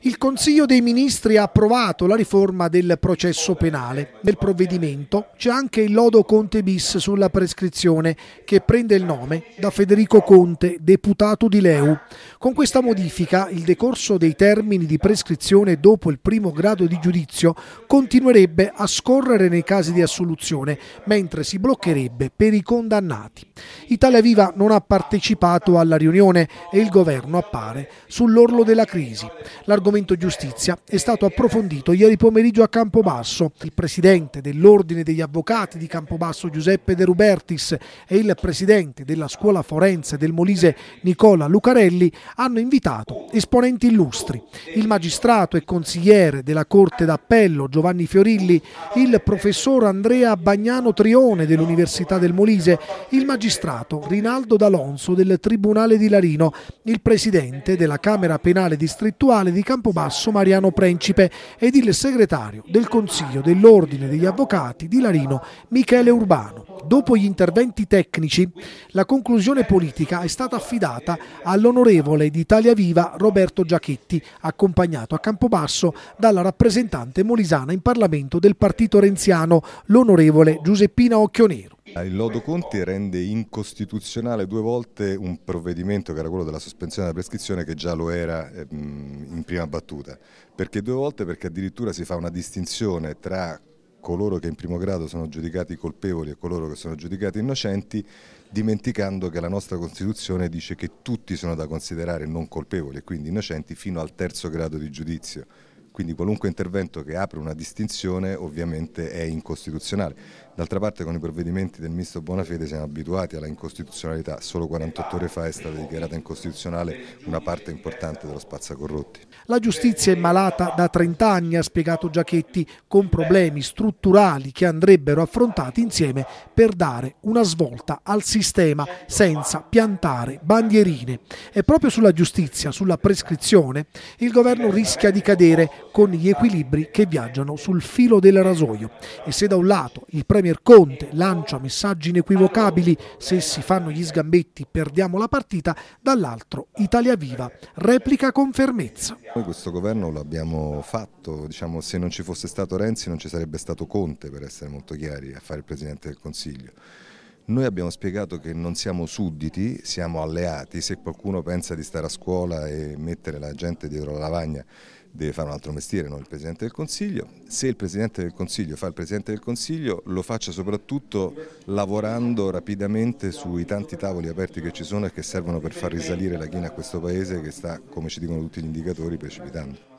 Il Consiglio dei Ministri ha approvato la riforma del processo penale. Nel provvedimento c'è anche il lodo Conte bis sulla prescrizione che prende il nome da Federico Conte, deputato di Leu. Con questa modifica il decorso dei termini di prescrizione dopo il primo grado di giudizio continuerebbe a scorrere nei casi di assoluzione, mentre si bloccherebbe per i condannati. Italia Viva non ha partecipato alla riunione e il governo appare sull'orlo della crisi l'argomento giustizia è stato approfondito ieri pomeriggio a Campobasso. Il presidente dell'Ordine degli Avvocati di Campobasso Giuseppe De Rubertis e il presidente della Scuola Forense del Molise Nicola Lucarelli hanno invitato esponenti illustri, il magistrato e consigliere della Corte d'Appello Giovanni Fiorilli, il professor Andrea Bagnano Trione dell'Università del Molise, il magistrato Rinaldo D'Alonso del Tribunale di Larino, il presidente della Camera Penale Distrettuale di Campobasso Campobasso Mariano Principe ed il segretario del Consiglio dell'Ordine degli Avvocati di Larino Michele Urbano. Dopo gli interventi tecnici, la conclusione politica è stata affidata all'onorevole d'Italia Viva Roberto Giachetti, accompagnato a Campobasso dalla rappresentante molisana in Parlamento del partito renziano, l'onorevole Giuseppina Occhionero. Il Lodo Conti rende incostituzionale due volte un provvedimento che era quello della sospensione della prescrizione che già lo era ehm, in prima battuta. Perché due volte? Perché addirittura si fa una distinzione tra coloro che in primo grado sono giudicati colpevoli e coloro che sono giudicati innocenti, dimenticando che la nostra Costituzione dice che tutti sono da considerare non colpevoli e quindi innocenti fino al terzo grado di giudizio. Quindi qualunque intervento che apre una distinzione ovviamente è incostituzionale. D'altra parte con i provvedimenti del ministro Bonafede siamo abituati alla incostituzionalità, solo 48 ore fa è stata dichiarata incostituzionale una parte importante dello spazzacorrotti. La giustizia è malata da 30 anni, ha spiegato Giachetti, con problemi strutturali che andrebbero affrontati insieme per dare una svolta al sistema senza piantare bandierine. E proprio sulla giustizia, sulla prescrizione, il governo rischia di cadere con gli equilibri che viaggiano sul filo del rasoio. E se da un lato il premio Premier Conte lancia messaggi inequivocabili, se si fanno gli sgambetti perdiamo la partita, dall'altro Italia Viva replica con fermezza. Noi questo governo lo abbiamo fatto, diciamo, se non ci fosse stato Renzi non ci sarebbe stato Conte per essere molto chiari a fare il Presidente del Consiglio. Noi abbiamo spiegato che non siamo sudditi, siamo alleati, se qualcuno pensa di stare a scuola e mettere la gente dietro la lavagna deve fare un altro mestiere, non il Presidente del Consiglio. Se il Presidente del Consiglio fa il Presidente del Consiglio lo faccia soprattutto lavorando rapidamente sui tanti tavoli aperti che ci sono e che servono per far risalire la china a questo Paese che sta, come ci dicono tutti gli indicatori, precipitando.